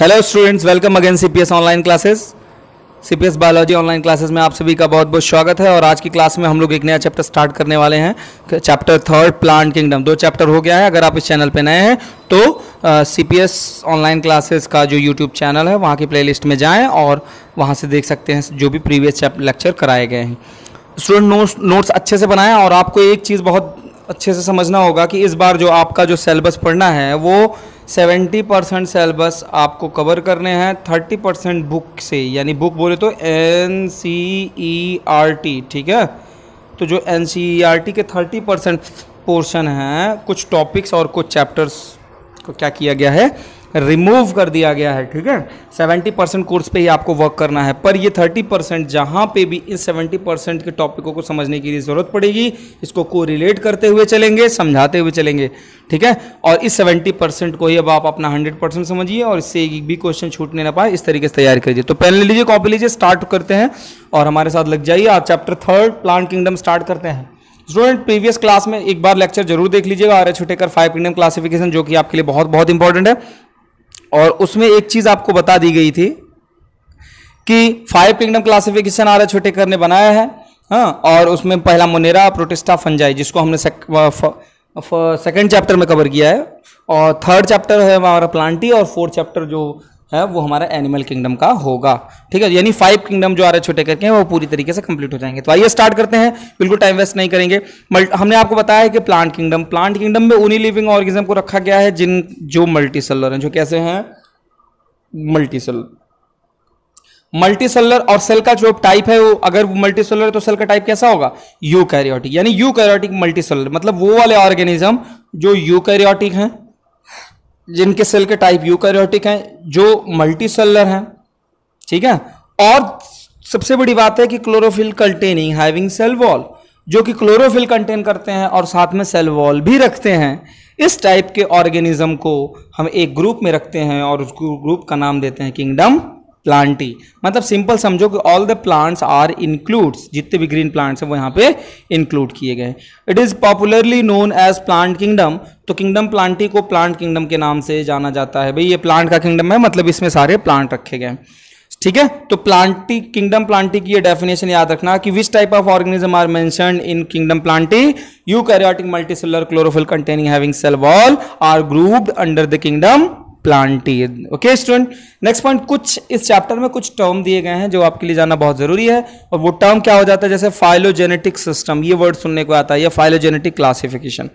hello students welcome again CPS online classes CPS biology online classes में आप सभी का बहुत बहुत स्वागत है और आज की क्लास में हम लोग एक नया चैप्टर स्टार्ट करने वाले हैं चैप्टर थर्ड प्लांट किंगडम दो चैप्टर हो गया है अगर आप इस चैनल पे नए हैं तो सीपीएस ऑनलाइन क्लासेस का जो यूट्यूब चैनल है वहाँ की प्ले में जाएँ और वहाँ से देख सकते हैं जो भी प्रीवियस लेक्चर कराए गए हैं स्टूडेंट नोट्स नोट्स अच्छे से बनाएं और आपको एक चीज़ बहुत अच्छे से समझना होगा कि इस बार जो आपका जो सेलेबस पढ़ना है वो सेवेंटी परसेंट सेलेबस आपको कवर करने हैं थर्टी परसेंट बुक से यानी बुक बोले तो N C E R T ठीक है तो जो N C E R T के थर्टी परसेंट पोर्शन हैं कुछ टॉपिक्स और कुछ चैप्टर्स को क्या किया गया है रिमूव कर दिया गया है ठीक है सेवेंटी परसेंट कोर्स पे ही आपको वर्क करना है पर ये थर्टी परसेंट जहाँ पे भी इस सेवेंटी परसेंट के टॉपिकों को समझने की ज़रूरत पड़ेगी इसको को रिलेट करते हुए चलेंगे समझाते हुए चलेंगे ठीक है और इस सेवेंटी परसेंट को ही अब आप अपना हंड्रेड परसेंट समझिए और इससे एक भी क्वेश्चन छूटने ना पाए इस तरीके से तैयार करिए तो पेन ले लीजिए कॉपी लीजिए स्टार्ट करते हैं और हमारे साथ लग जाइए आज chapter third plant kingdom start करते हैं स्टूडेंट प्रीवियस क्लास में एक बार लेक्चर जरूर देख लीजिएगा R H five kingdom classification जो कि आपके लिए बहुत बहुत इंपॉर्टेंट है और उसमें एक चीज़ आपको बता दी गई थी कि फाइव किंगडम क्लासिफिकेशन आर्य छोटे ने बनाया है हाँ और उसमें पहला मोनेरा प्रोटेस्टा फंजाई जिसको हमने सेक, सेकेंड चैप्टर में कवर किया है और थर्ड चैप्टर है हमारा प्लांटी और फोर्थ चैप्टर जो है वो हमारा एनिमल किंगडम का होगा ठीक है यानी फाइव किंगडम जो आ रहे छोटे करके हैं वो पूरी तरीके से कंप्लीट हो जाएंगे तो आइए स्टार्ट करते हैं बिल्कुल टाइम वेस्ट नहीं करेंगे हमने आपको बताया है कि प्लांट किंगडम प्लांट किंगडम में उन्हीं लिविंग ऑर्गेनिज्म को रखा गया है जिन जो मल्टी सेलर हैं जो कैसे हैं मल्टी सेलर मल्टी सेलर और सेल का जो टाइप है वो अगर मल्टी सेलर है तो सेल का टाइप कैसा होगा यूकैरियोटिक यानी यूकैरियोटिक मल्टी सेलर मतलब वो वाले ऑर्गेनिज्म जो यूकैरियोटिक हैं जिनके सेल के टाइप यूकैरियोटिक हैं जो मल्टी सेलर हैं ठीक है और सबसे बड़ी बात है कि chlorophyll containing having cell wall जो कि क्लोरोफिल कंटेन करते हैं और साथ में सेल वॉल भी रखते हैं इस टाइप के ऑर्गेनिज्म को हम एक ग्रुप में रखते हैं और उस ग्रुप का नाम देते हैं किंगडम प्लांटी मतलब सिंपल समझो कि all the plants are includes जितने भी ग्रीन प्लांट्स हैं वो यहाँ पे इंक्लूड किए गए it is popularly known as plant kingdom तो किंगडम प्लांटी को प्लांट किंगडम के नाम से जाना जाता है भाई ये प्लांट का किंगडम है मतलब इसमें सारे प्लांट रखे गए ठीक है तो प्लांटी किंगडम प्लांटी की ये डेफिनेशन याद रखना कि which type of organism are mention in kingdom plantae eukaryotic multicellular chlorophyll containing having cell wall are grouped under the kingdom plantae okay student next point कुछ इस chapter में कुछ term दिए गए हैं जो आपके लिए जानना बहुत जरूरी है और वो टर्म क्या हो जाता है जैसे फाइलोजेनेटिक सिस्टम ये वर्ड सुनने को आता है या फाइलोजेनेटिक क्लासिफिकेशन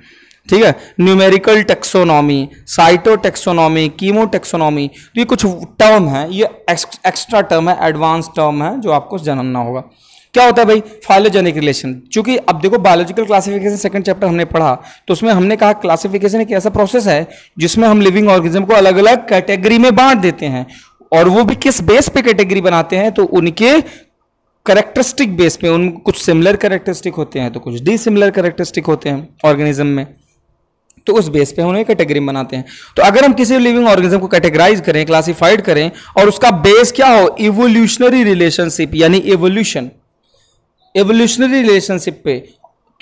ठीक है न्यूमेरिकल टेक्सोनॉमी साइटोटेक्सोनॉमी कीमोटेक्सोनॉमी तो ये कुछ टर्म है ये एक्स्ट्रा टर्म है एडवांस टर्म है जो आपको जानना होगा क्या होता है भाई फाइलोजेनिक रिलेशन चूंकि अब देखो बायोलॉजिकल क्लासिफिकेशन सेकंड चैप्टर हमने पढ़ा तो उसमें हमने कहा क्लासिफिकेशन एक ऐसा प्रोसेस है जिसमें हम लिविंग ऑर्गेनिज्म को अलग अलग कैटेगरी में बांट देते हैं और वो भी किस बेस पे कैटेगरी बनाते हैं तो उनके करेक्टरिस्टिक बेस पे उन कुछ सिमिलर करेक्टरिस्टिक होते हैं तो कुछ डिसिमिलर करेक्टरिस्टिक होते हैं ऑर्गेनिज्म में तो उस बेस पे हम उन्हें कैटेगरी बनाते हैं तो अगर हम किसी लिविंग ऑर्गेनिज्म को कैटेगराइज करें क्लासिफाइड करें और उसका बेस क्या हो इवोल्यूशनरी रिलेशनशिप यानी एवोल्यूशन एवोल्यूशनरी रिलेशनशिप पे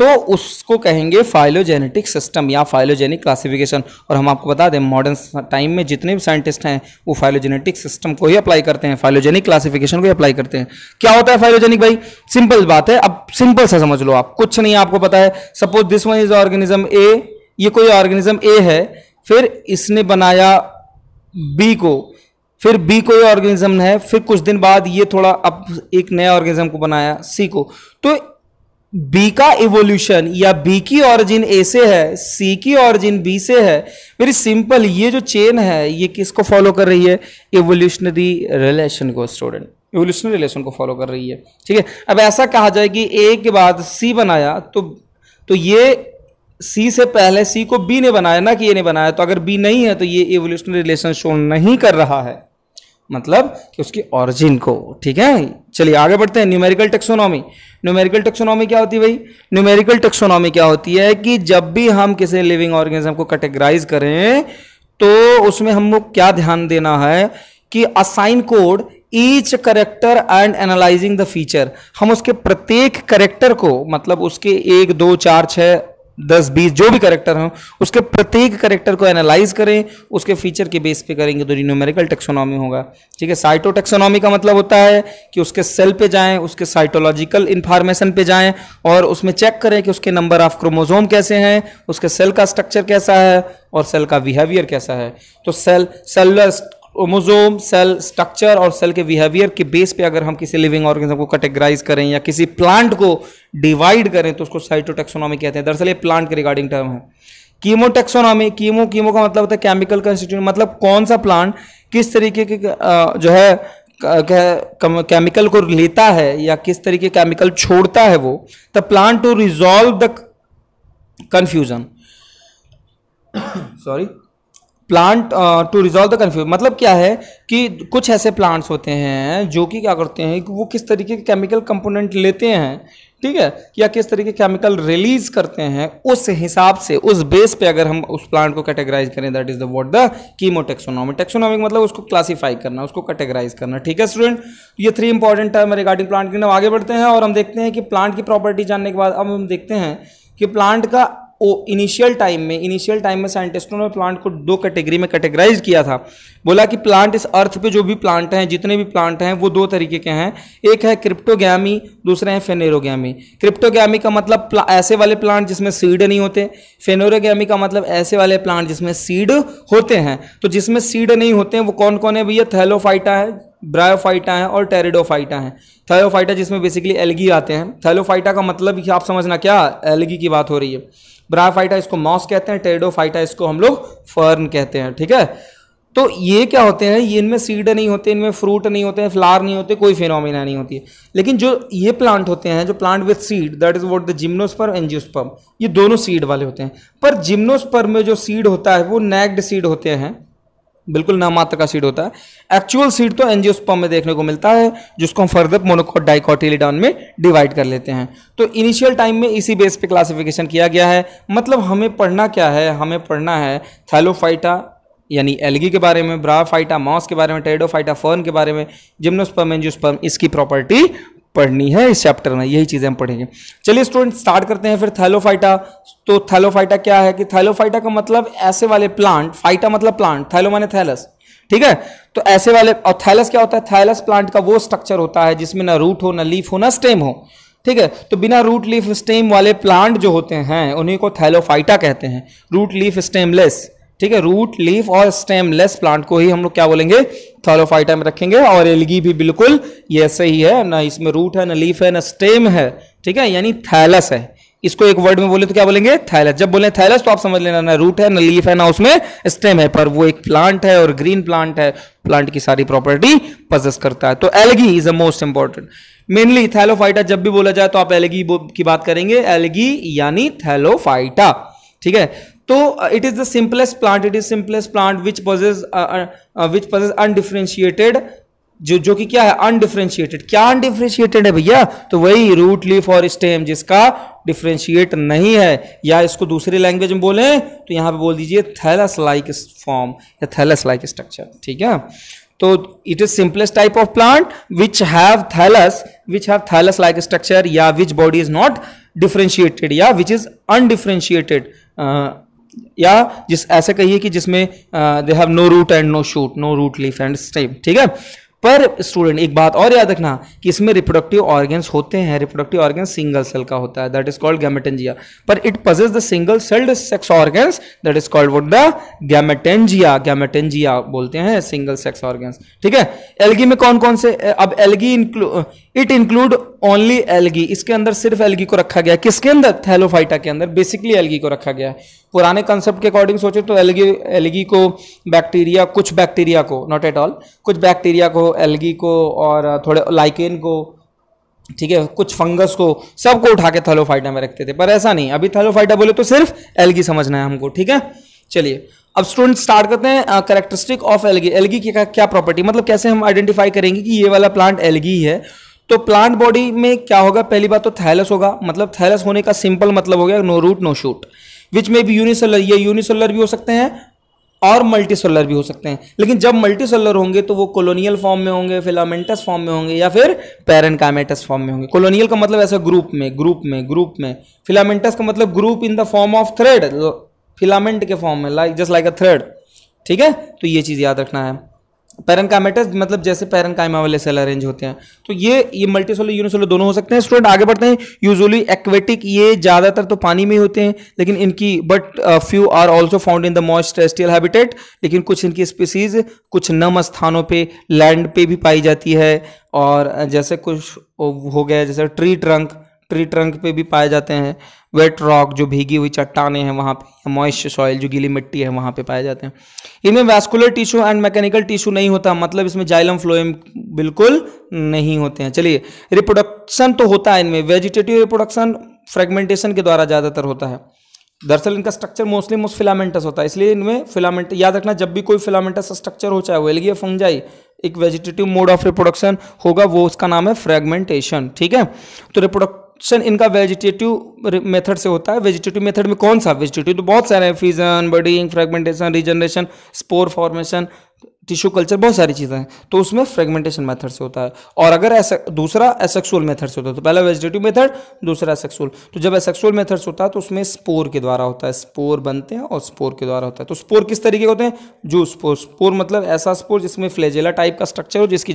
तो उसको कहेंगे फाइलोजेनेटिक सिस्टम या फाइलोजेनिक क्लासिफिकेशन और हम आपको बता दें मॉडर्न टाइम में जितने भी साइंटिस्ट हैं वो फाइलोजेनेटिक सिस्टम को ही अप्लाई करते हैं फाइलोजेनिक क्लासिफिकेशन को ही अप्लाई करते हैं क्या होता है फाइलोजेनिक भाई सिंपल बात है अब सिंपल सा समझ लो आप कुछ नहीं आपको पता है suppose this one is organism A ये कोई ऑर्गेनिज्म ए है फिर इसने बनाया बी को फिर बी कोई ऑर्गेनिज्म है फिर कुछ दिन बाद ये थोड़ा अब एक नया ऑर्गेनिज्म को बनाया सी को तो बी का इवोल्यूशन या बी की ऑरिजिन ए से है सी की ऑरिजिन बी से है वेरी सिंपल ये जो चेन है ये किसको फॉलो कर रही है इवोल्यूशनरी रिलेशन को स्टूडेंट इवोल्यूशनरी रिलेशन को फॉलो कर रही है ठीक है अब ऐसा कहा जाए कि ए के बाद सी बनाया तो तो ये सी से पहले सी को बी ने बनाया ना कि ये ने बनाया तो अगर बी नहीं है तो ये इवोल्यूशनरी रिलेशन शो नहीं कर रहा है मतलब कि उसकी ऑरिजिन को ठीक है चलिए आगे बढ़ते हैं न्यूमेरिकल टेक्सोनॉमी न्यूमेरिकल टेक्सोनॉमी क्या होती है भाई न्यूमेरिकल टेक्सोनॉमी क्या होती है कि जब भी हम किसी लिविंग ऑर्गेनिज्म को कैटेगराइज करें तो उसमें हमको क्या ध्यान देना है कि assign code each character and analysing the feature हम उसके प्रत्येक करेक्टर को मतलब उसके एक दो चार छः दस बीस जो भी करेक्टर हो उसके प्रत्येक करेक्टर को एनालाइज करें उसके फीचर के बेस पे करेंगे तो रिन्यूमेरिकल टेक्सोनॉमी होगा ठीक है साइटो टेक्सोनॉमी का मतलब होता है कि उसके सेल पे जाएं उसके साइटोलॉजिकल इन्फॉर्मेशन पे जाएं और उसमें चेक करें कि उसके नंबर ऑफ क्रोमोजोम कैसे हैं उसके सेल का स्ट्रक्चर कैसा है और सेल का बिहेवियर कैसा है तो सेल सेलुलर ओमोजोम सेल स्ट्रक्चर और सेल के बिहेवियर के बेस पे अगर हम किसी लिविंग ऑर्गेनिज्म को कैटेगराइज करें या किसी प्लांट को डिवाइड करें तो उसको साइटोटेक्सोनॉमी कहते हैं दरअसल ये प्लांट के रिगार्डिंग टर्म है कीमोटेक्सोनॉमी कीमो कीमो का मतलब होता है केमिकल कंस्टिट्यूंट मतलब कौन सा प्लांट किस तरीके के जो है केमिकल को लेता है या किस तरीके केमिकल छोड़ता है वो the plant to resolve the confusion sorry plant to resolve the confuse मतलब क्या है कि कुछ ऐसे प्लांट्स होते हैं जो कि क्या करते हैं कि वो किस तरीके के केमिकल कंपोनेंट लेते हैं ठीक है या किस तरीके केमिकल रिलीज करते हैं उस हिसाब से उस बेस पे अगर हम उस प्लांट को कैटेगराइज करें that is the what the chemotaxonomic taxonomic मतलब उसको क्लासीफाई करना उसको कैटेगराइज करना ठीक है स्टूडेंट ये three important term regarding plant के नाम आगे बढ़ते हैं और हम देखते हैं कि प्लांट की प्रॉपर्टी जानने के बाद अब हम देखते हैं कि प्लांट का ओ इनिशियल टाइम में इनिशियल टाइम में साइंटिस्टों ने प्लांट को दो कैटेगरी में कैटेगराइज किया था बोला कि प्लांट इस अर्थ पे जो भी प्लांट हैं जितने भी प्लांट हैं वो दो तरीके के हैं एक है क्रिप्टोगैमी दूसरे हैं फेनेरोगैमी क्रिप्टोगैमी मतलब का मतलब ऐसे वाले प्लांट जिसमें सीड नहीं होते फेनेरोगैमी का मतलब ऐसे वाले प्लांट जिसमें सीड होते हैं तो जिसमें सीड नहीं होते हैं वो कौन कौन है भैया थैलोफाइटा है ब्रायोफाइटा है और टेरिडोफाइटा है थैलोफाइटा जिसमें बेसिकली एलगी आते हैं थैलोफाइटा का मतलब आप समझना क्या एलगी की बात हो रही है ब्राफाइटा इसको मॉस कहते हैं टेरिडोफाइटा इसको हम लोग फर्न कहते हैं ठीक है तो ये क्या होते हैं ये इनमें सीड नहीं होते इनमें फ्रूट नहीं होते फ्लावर नहीं होते कोई फिनोमिना नहीं होती है लेकिन जो ये प्लांट होते हैं जो plant with seed that is what the gymnosperm angiosperm ये दोनों सीड वाले होते हैं पर जिम्नोस्पर्म में जो सीड होता है वो नैग्ड सीड होते हैं बिल्कुल नामात्र का सीड होता है एक्चुअल सीड तो एनजियोस्पर्म में देखने को मिलता है जिसको हम फर्दर मोनोकोट डाइकोटिलिडॉन में डिवाइड कर लेते हैं तो इनिशियल टाइम में इसी बेस पे क्लासिफिकेशन किया गया है मतलब हमें पढ़ना क्या है हमें पढ़ना है थैलोफाइटा यानी एलगी के बारे में ब्राफाइटा मॉस के बारे में टेडोफाइटा फर्न के बारे में जिम्नोस्पर्म एंजियोस्पर्म इसकी प्रॉपर्टी पढ़नी है इस चैप्टर में यही चीज़ें हम पढ़ेंगे चलिए स्टूडेंट स्टार्ट करते हैं फिर थैलोफाइटा तो थैलोफाइटा क्या है कि थैलोफाइटा का मतलब ऐसे वाले प्लांट फाइटा मतलब प्लांट थैलो माने थैलस ठीक है तो ऐसे वाले और थैलस क्या होता है थैलस प्लांट का वो स्ट्रक्चर होता है जिसमें ना रूट हो ना लीफ हो ना स्टेम हो ठीक है तो बिना रूट लीफ स्टेम वाले प्लांट जो होते हैं उन्हीं को थैलोफाइटा कहते हैं रूट लीफ स्टेमलेस ठीक है रूट लीफ और स्टेमलेस प्लांट को ही हम लोग क्या बोलेंगे थैलोफाइटा में रखेंगे और एलगी भी बिल्कुल ये ऐसे ही है ना इसमें रूट है ना लीफ है ना स्टेम है ठीक है यानी थैलस है इसको एक वर्ड में बोले तो क्या बोलेंगे थैलस जब बोले थैलस तो आप समझ लेना ना रूट है ना लीफ है ना उसमें स्टेम है पर वो एक प्लांट है और ग्रीन प्लांट है प्लांट की सारी प्रॉपर्टी पजेस करता है तो algae is a most important mainly thallophyta जब भी बोला जाए तो आप एलगी की बात करेंगे एलगी यानी थैलोफाइटा ठीक है तो it is the simplest plant it is simplest plant which possesses which uh, undifferentiated uh, uh, uh, जो जो कि क्या है अनडिफ्रेंशिएटेड क्या अनडिफ्रेंशिएटेड है भैया तो वही रूट लीफ और स्टेम जिसका डिफ्रेंशिएट नहीं है या इसको दूसरी लैंग्वेज में बोले तो यहां पे बोल दीजिए थैलस लाइक फॉर्म या थैलस लाइक स्ट्रक्चर ठीक है तो it is simplest type of plant which have thallus which have thallus like structure या which body is not differentiated या विच इज अनडिफ्रेंशिएटेड या जिस ऐसे कहिए कि जिसमें they have no root and no shoot no root leaf and stem ठीक है पर स्टूडेंट एक बात और याद रखना कि इसमें रिप्रोडक्टिव ऑर्गन्स होते हैं रिप्रोडक्टिव ऑर्गन सिंगल सेल का होता है दैट इज कॉल्ड गैमेटेंजिया पर it possess the single celled sex organs that is called would the gametangia gametangia बोलते हैं सिंगल सेक्स ऑर्गन्स ठीक है एलगी में कौन कौन से अब algae it include only algae इसके अंदर सिर्फ एलगी को रखा गया किसके अंदर थैलोफाइटा के अंदर बेसिकली एलगी को रखा गया है पुराने कॉन्सेप्ट के अकॉर्डिंग सोचे तो एलगी एलगी को बैक्टीरिया कुछ बैक्टीरिया को नॉट एट ऑल कुछ बैक्टीरिया को एलगी को और थोड़े लाइकेन को ठीक है कुछ फंगस को सबको उठा के थैलोफाइटा में रखते थे पर ऐसा नहीं अभी थैलोफाइटा बोले तो सिर्फ एलगी समझना है हमको ठीक है चलिए अब स्टूडेंट स्टार्ट करते हैं करेक्टरिस्टिक ऑफ एलगी एलगी की क्या प्रॉपर्टी मतलब कैसे हम आइडेंटिफाई करेंगे कि ये वाला प्लांट एलगी है तो प्लांट बॉडी में क्या होगा पहली बात तो थैलस होगा मतलब थैलस होने का सिंपल मतलब हो गया no root no shoot which में भी यूनिसेलर ये यूनिसेलर भी हो सकते हैं और मल्टीसेलर भी हो सकते हैं लेकिन जब मल्टीसेलर होंगे तो वो कॉलोनियल फॉर्म में होंगे फिलामेंटस फॉर्म में होंगे या फिर पैरनकामेटस फॉर्म में होंगे कॉलोनियल का मतलब ऐसा ग्रुप में ग्रुप में ग्रुप में फिलामेंटस का मतलब group in the form of thread filament के फॉर्म में like just like a thread ठीक है तो ये चीज़ याद रखना है पैरनकामेटस मतलब जैसे पैरनकाइमा वाले सेल अरेंज होते हैं तो ये ये मल्टीसोलर यूनिसोलर दोनों हो सकते हैं स्टूडेंट आगे बढ़ते हैं यूजुअली एक्वेटिक ये ज़्यादातर तो पानी में ही होते हैं लेकिन इनकी but few are also found in the moist terrestrial habitat लेकिन कुछ इनकी स्पीसीज कुछ नम स्थानों पर लैंड पे भी पाई जाती है और जैसे कुछ हो गया जैसे ट्री ट्रंक ट्री ट्रंक पे भी पाए जाते हैं वेट रॉक जो भीगी हुई चट्टाने हैं वहाँ पे या मॉइस्ट सॉइल जो गीली मिट्टी है वहाँ पे पाए जाते हैं इनमें vascular tissue and mechanical tissue नहीं होता मतलब इसमें जाइलम फ्लोएम बिल्कुल नहीं होते हैं चलिए रिप्रोडक्शन तो होता है इनमें वेजिटेटिव रिप्रोडक्शन फ्रेगमेंटेशन के द्वारा ज़्यादातर होता है दरअसल इनका स्ट्रक्चर मोस्टली मोस्ट फिलामेंटस होता है इसलिए इनमें फिलामेंट याद रखना जब भी कोई फिलामेंटस स्ट्रक्चर हो चाहे वो एलगी फंजाई एक वेजिटेटिव मोड ऑफ रिप्रोडक्शन होगा वो उसका नाम है फ्रेगमेंटेशन ठीक है तो रिप्रोडक्ट ऑप्शन इनका वेजिटेटिव मेथड से होता है वेजिटेटिव मेथड में कौन सा वेजिटेटिव तो बहुत सारे हैं fusion budding fragmentation regeneration spore formation tissue culture बहुत सारी चीज़ें हैं तो उसमें फ्रेगमेंटेशन मेथड से होता है और अगर ऐसा दूसरा एसेक्सुअल मेथड से होता है तो पहला वेजिटेटिव मेथड दूसरा एसेक्सुअल तो जब एसेक्सुअल मेथड से होता है तो उसमें स्पोर के द्वारा होता है स्पोर बनते हैं और स्पोर के द्वारा होता है तो स्पोर किस तरीके के होते हैं जो स्पोर स्पोर मतलब ऐसा स्पोर जिसमें फ्लेजेला टाइप का स्ट्रक्चर हो जिसकी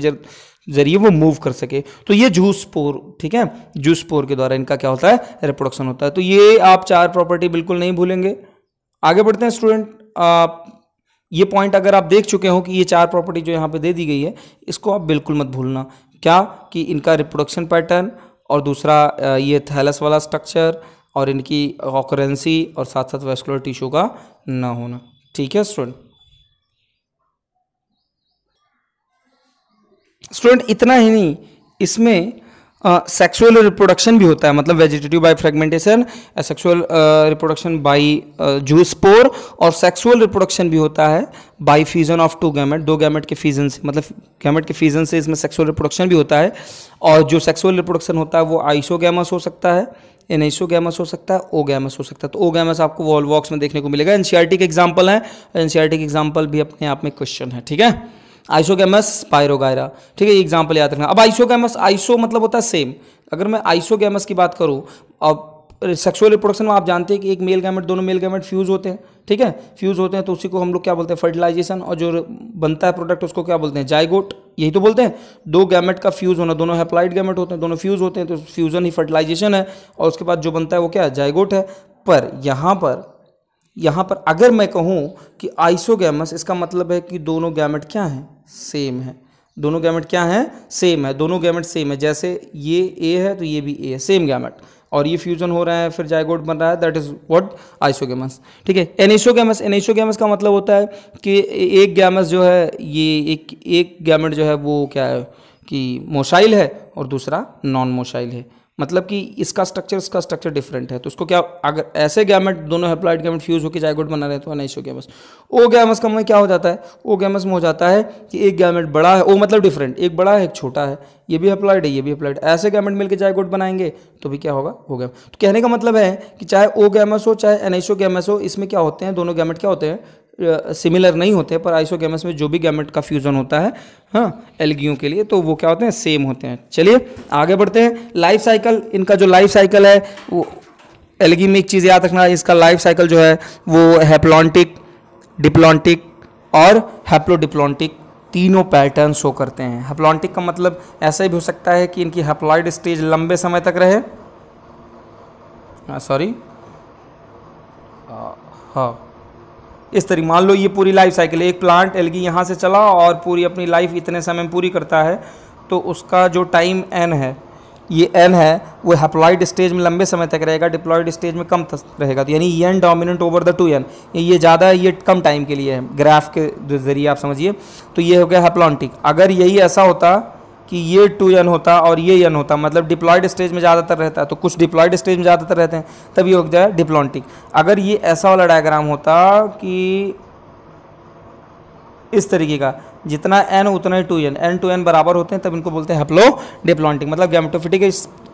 जरिए वो मूव कर सके तो ये जूस पोर ठीक है जूस पोर के द्वारा इनका क्या होता है रिप्रोडक्शन होता है तो ये आप चार प्रॉपर्टी बिल्कुल नहीं भूलेंगे आगे बढ़ते हैं स्टूडेंट आप ये पॉइंट अगर आप देख चुके हो कि ये चार प्रॉपर्टी जो यहाँ पे दे दी गई है इसको आप बिल्कुल मत भूलना क्या कि इनका रिप्रोडक्शन पैटर्न और दूसरा ये थैलस वाला स्ट्रक्चर और इनकी ऑकरेंसी और साथ साथ वेस्कुलर टिश्यू का ना होना ठीक है स्टूडेंट स्टूडेंट इतना ही नहीं इसमें सेक्सुअल रिप्रोडक्शन भी होता है मतलब vegetative by fragmentation sexual reproduction by zoospore और सेक्सुअल रिप्रोडक्शन भी होता है by fusion of two gamete दो गैमेट के फ्यूजन से मतलब गैमेट के फ्यूजन से इसमें सेक्सुअल रिप्रोडक्शन भी होता है और जो सेक्सुअल रिप्रोडक्शन होता है वो आइसोगैमस हो सकता है गैमस हो सकता है गैमस हो सकता है तो ओ गैमस आपको वॉल वॉक्स में देखने को मिलेगा एनसीआरटी के एग्जाम्पल हैं एनसीआरटी के एग्जाम्पल भी अपने आप में क्वेश्चन है ठीक है आइसोगेमस पायरोगायरा ठीक है ये एग्जाम्पल याद रखना अब आइसोगेमस आइसो मतलब होता है सेम अगर मैं आइसोगेमस की बात करूँ अब सेक्सुअल रिप्रोडक्शन में आप जानते हैं कि एक मेल गैमेट दोनों मेल गैमेट फ्यूज होते हैं ठीक है फ्यूज होते हैं तो उसी को हम लोग क्या बोलते हैं फर्टिलाइजेशन और जो बनता है प्रोडक्ट उसको क्या बोलते हैं जायगोट यही तो बोलते हैं दो गैमेट का फ्यूज होना दोनों हेप्लाइड गैमेट होते हैं दोनों फ्यूज होते हैं तो फ्यूजन ही फर्टिलाइजेशन है और उसके बाद जो बनता है वो क्या है जायगोट है पर यहाँ पर यहाँ पर अगर मैं कहूँ कि आइसोगैमस इसका मतलब है कि दोनों गैमेट क्या हैं सेम है दोनों गैमेट क्या हैं सेम है दोनों गैमेट सेम है जैसे ये ए है तो ये भी ए है सेम गैमेट और ये फ्यूजन हो रहा है फिर जायगोड बन रहा है दैट इज व्हाट आइसोगेमस ठीक है एनेशोगेमस एनेशोगेमस का मतलब होता है कि एक गैमस जो है ये एक एक गैमेट जो है वो क्या है कि मोशाइल है और दूसरा नॉन मोशाइल है मतलब कि इसका स्ट्रक्चर इसका स्ट्रक्चर डिफरेंट है तो उसको क्या अगर ऐसे गैमेट दोनों हेप्लाइड गैमेट फ्यूज होकर जायगोट बना रहे तो अनाइशो गैमस ओ गैमस का मतलब क्या हो जाता है ओ गैमस में हो जाता है कि एक गैमेट बड़ा है ओ मतलब डिफरेंट एक बड़ा है एक छोटा है ये भी अप्लाइड है ये भी अप्लाइड ऐसे गैमेट मिलकर जायगोट बनाएंगे तो भी क्या होगा हो गैम तो कहने का मतलब है कि चाहे ओ गैमस हो चाहे एनाइशो गैमस हो इसमें क्या होते हैं दोनों गैमेट क्या होते हैं सिमिलर नहीं होते पर आइसोगेमस में जो भी गैमेट का फ्यूज़न होता है हाँ एलगियों के लिए तो वो क्या होते हैं सेम होते हैं चलिए आगे बढ़ते हैं लाइफ साइकिल इनका जो लाइफ साइकिल है वो एलगी में एक चीज़ याद रखना इसका लाइफ साइकिल जो है वो हैप्लॉन्टिक डिप्लॉन्टिक और हैप्लोडिप्लॉन्टिक तीनों पैटर्न शो करते हैं हैप्लॉन्टिक का मतलब ऐसा ही भी हो सकता है कि इनकी हैप्लॉइड स्टेज लंबे समय तक रहे सॉरी हाँ इस तरीके मान लो ये पूरी लाइफ साइकिल एक प्लांट एलगी यहाँ से चला और पूरी अपनी लाइफ इतने समय में पूरी करता है तो उसका जो टाइम एन है ये एन है वो हेप्लॉइड स्टेज में लंबे समय तक रहेगा डिप्लॉयड स्टेज में कम तक रहेगा तो यानी N dominant over the two N ये ज़्यादा ये कम टाइम के लिए है ग्राफ के जरिए आप समझिए तो ये हो गया हेप्लॉन्टिक अगर यही ऐसा होता कि ये टू एन होता और ये एन होता मतलब डिप्लॉयड स्टेज में ज़्यादातर रहता है तो कुछ डिप्लॉयड स्टेज में ज़्यादातर रहते हैं तब ये हो जाए डिप्लॉन्टिक अगर ये ऐसा वाला डायग्राम होता कि इस तरीके का जितना एन उतना ही two N N two N बराबर होते हैं तब इनको बोलते हैं हेप्लो डिप्लॉन्टिक मतलब गैमटोफिटिक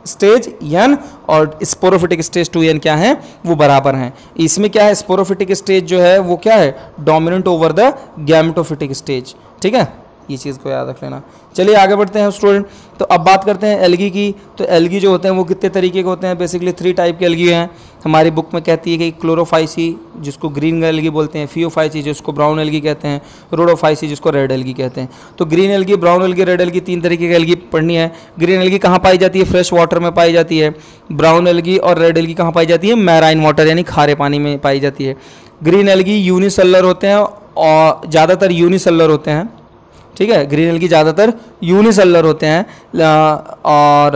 स्टेज एन और स्पोरोफिटिक स्टेज टू एन क्या है वो बराबर हैं इसमें क्या है स्पोरोफिटिक स्टेज जो है वो क्या है dominant over the gametophytic stage ठीक है ये चीज़ को याद रख लेना चलिए आगे बढ़ते हैं स्टूडेंट तो अब बात करते हैं एलगी की तो एलगी जो होते हैं वो कितने तरीके के होते हैं बेसिकली थ्री टाइप के एलगी हैं हमारी बुक में कहती है कि क्लोरोफाइसी जिसको ग्रीन एलगी बोलते हैं फियोफाइसी जिसको ब्राउन एलगी कहते हैं रोडोफाइसी जिसको रेड एलगी कहते हैं तो green algae brown algae red algae तीन तरीके की एलगी पढ़नी है ग्रीन एलगी कहाँ पाई जाती है फ्रेश वाटर में पाई जाती है ब्राउन एलगी और रेड एलगी कहाँ पाई जाती है मैराइन वाटर यानी खारे पानी में पाई जाती है ग्रीन एलगी यूनिसलर होते हैं और ज़्यादातर यूनिसलर होते हैं ठीक है ग्रीन एल्गी ज़्यादातर यूनिसेलर होते हैं और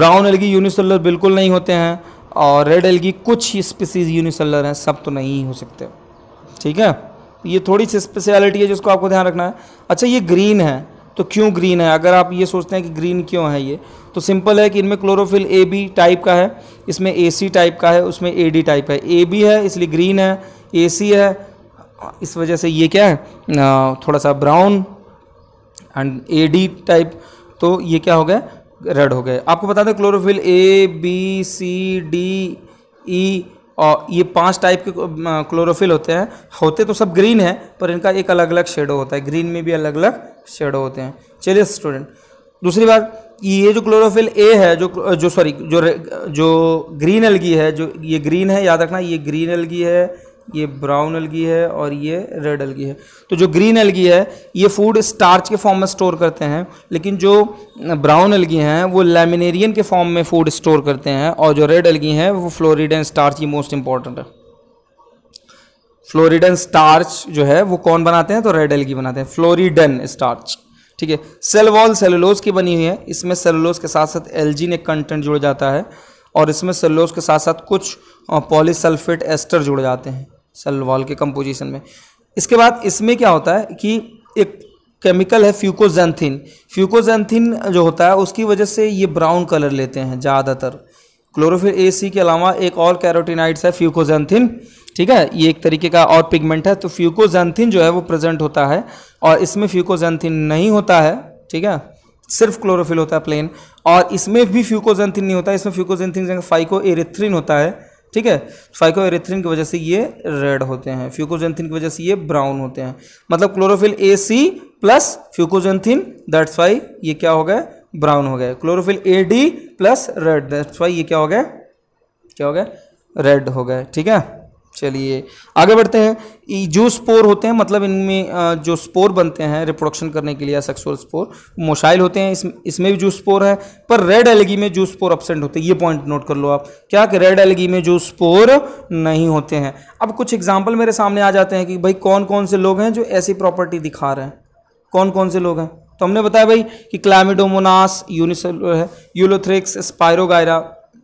ब्राउन एल्गी यूनिसेलर बिल्कुल नहीं होते हैं और रेड एल्गी कुछ ही स्पीसीज यूनिसेलर हैं सब तो नहीं हो सकते ठीक है ये थोड़ी सी स्पेशलिटी है जिसको आपको ध्यान रखना है अच्छा ये ग्रीन है तो क्यों ग्रीन है अगर आप ये सोचते हैं कि ग्रीन क्यों है ये तो सिंपल है कि इनमें क्लोरोफिल ए बी टाइप का है इसमें ए सी टाइप का है उसमें ए डी टाइप है ए बी है इसलिए ग्रीन है ए सी है इस वजह से ये क्या है थोड़ा सा brown and A D type तो ये क्या हो गया रेड हो गया आपको बता दें chlorophyll A B C D E और ये पांच टाइप के क्लोरोफिल होते हैं होते तो सब ग्रीन है पर इनका एक अलग अलग शेडो होता है ग्रीन में भी अलग अलग शेडो होते हैं चलिए स्टूडेंट दूसरी बात ये जो क्लोरोफिल ए है जो जो सॉरी जो जो ग्रीन एलगी है जो ये ग्रीन है याद रखना ये ग्रीन एलगी है ये ब्राउन एलगी है और ये रेड एलगी है तो जो ग्रीन एलगी है ये फूड स्टार्च के फॉर्म में स्टोर करते हैं लेकिन जो ब्राउन एलगी हैं वो लेमिनेरियन के फॉर्म में फूड स्टोर करते हैं और जो रेड एलगी हैं वो फ्लोरिडन स्टार्च ही मोस्ट इंपॉर्टेंट है फ्लोरिडन स्टार्च जो है वो कौन बनाते हैं तो रेड एलगी बनाते हैं फ्लोरिडन स्टार्च ठीक है सेल वॉल सेलुलोज की बनी हुई है इसमें सेलुलोज के साथ साथ एलजी ने कंटेंट जुड़ जाता है और इसमें सेलुलोज के साथ साथ कुछ पॉलीसल्फेट एस्टर जुड़ जाते हैं सेल वॉल के कंपोजिशन में इसके बाद इसमें क्या होता है कि एक केमिकल है फ्यूकोजेंथिन फ्यूकोजेंथिन जो होता है उसकी वजह से ये ब्राउन कलर लेते हैं ज़्यादातर क्लोरोफिल ए सी के अलावा एक और कैरोटीनाइड्स है फ्यूकोजेंथिन ठीक है ये एक तरीके का और पिगमेंट है तो फ्यूकोजेंथिन जो है वो प्रेजेंट होता है और इसमें फ्यूकोजेंथिन नहीं होता है ठीक है सिर्फ क्लोरोफिल होता है प्लेन और इसमें भी फ्यूकोजेंथिन नहीं होता है इसमें फ्यूकोजेंथिन फाइको एरिथ्रिन होता है ठीक है फाइकोएरिथ्रिन की वजह से ये रेड होते हैं फ्यूकोजेंथिन की वजह से ये ब्राउन होते हैं मतलब chlorophyll A C plus fucoxanthin that's why ये क्या हो गया ब्राउन हो गया chlorophyll A D plus red that's why ये क्या हो गया क्या हो गया रेड हो गया ठीक है चलिए आगे बढ़ते हैं जो स्पोर होते हैं मतलब इनमें जो स्पोर बनते हैं रिप्रोडक्शन करने के लिए सेक्सुअल स्पोर मोशाइल होते हैं इस, इसमें भी जो स्पोर है पर रेड एलगी में जो स्पोर अपसेंट होते हैं ये पॉइंट नोट कर लो आप क्या कि रेड एलगी में जो स्पोर नहीं होते हैं अब कुछ एग्जाम्पल मेरे सामने आ जाते हैं कि भाई कौन कौन से लोग हैं जो ऐसी प्रॉपर्टी दिखा रहे हैं कौन कौन से लोग हैं तो हमने बताया भाई कि क्लाइमिडोमोनास यूनिसल है यूलोथ्रिक्स स्पायरोगायरा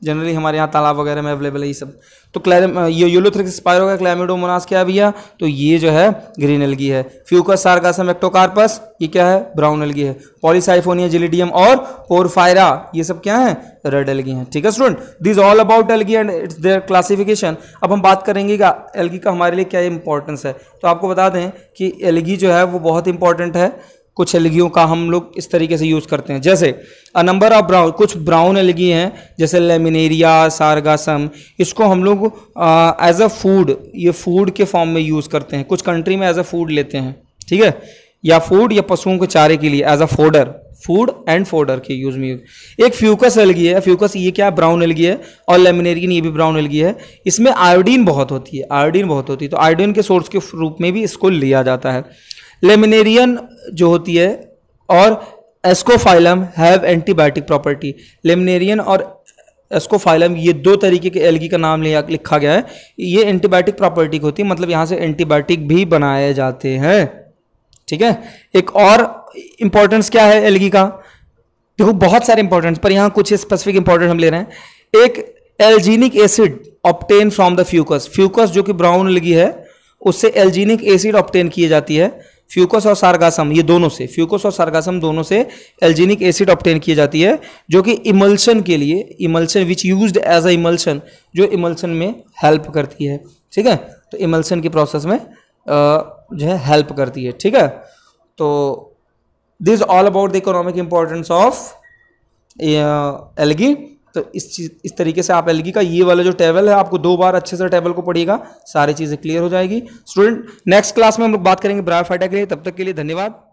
जनरली हमारे यहाँ तालाब वगैरह में अवेलेबल है ये सब तो क्लैरम ये यूलोथ्रिक्स स्पायरो का क्लैमिडोमोनास क्या भैया तो ये जो है ग्रीन एलगी है फ्यूकस सार्गासम एक्टोकार्पस ये क्या है ब्राउन एलगी है पॉलीसाइफोनिया जिलिडियम और पोरफायरा ये सब क्या है रेड एलगी है ठीक है student this all about algae and its their classification अब हम बात करेंगे का एलगी का हमारे लिए क्या इंपॉर्टेंस है तो आपको बता दें कि एलगी जो है वो बहुत इंपॉर्टेंट है कुछ एलगियों का हम लोग इस तरीके से यूज़ करते हैं जैसे अ नंबर ऑफ ब्राउन कुछ ब्राउन एलगी हैं जैसे लेमिनेरिया सारगासम इसको हम लोग एज अ फूड ये फूड के फॉर्म में यूज़ करते हैं कुछ कंट्री में एज अ फूड लेते हैं ठीक है या फूड या पशुओं के चारे के लिए as a fodder food and fodder के यूज में एक फ्यूकस एलगी है फ्यूकस ये क्या ब्राउन एलगी है और लेमिनेरियन ये भी ब्राउन एलगी है इसमें आयोडीन बहुत होती है आयोडीन बहुत होती है तो आयोडीन के सोर्स के रूप में भी इसको लिया जाता है लेमिनेरियन जो होती है और Ascophyllum have antibiotic property laminarian और एस्कोफाइलम ये दो तरीके के एलगी का नाम लिया लिखा गया है ये एंटीबायोटिक प्रॉपर्टी होती है मतलब यहाँ से एंटीबायोटिक भी बनाए जाते हैं ठीक है एक और इंपॉर्टेंस क्या है एलगी का देखो बहुत सारे इंपॉर्टेंस पर यहाँ कुछ स्पेसिफिक इंपॉर्टेंस हम ले रहे हैं एक alginic acid obtain from the Fucus Fucus जो कि ब्राउन एलगी है उससे एलजीनिक एसिड ऑप्टेन की जाती है फ्यूकस और सार्गासम ये दोनों से फ्यूकस और सार्गासम दोनों से एल्जीनिक एसिड ऑप्टेन की जाती है जो कि इमल्शन के लिए emulsion which use as a emulsion जो इमल्शन में हेल्प करती है ठीक है तो इमल्शन की प्रोसेस में जो है हेल्प करती है ठीक है तो this all about the economic importance of algae तो इस चीज़ इस तरीके से आप एल का ये वाला जो टेबल है आपको दो बार अच्छे से टेबल को पढ़िएगा सारी चीज़ें क्लियर हो जाएगी स्टूडेंट नेक्स्ट क्लास में हम लोग बात करेंगे ब्रायोफाइटा के लिए तब तक के लिए धन्यवाद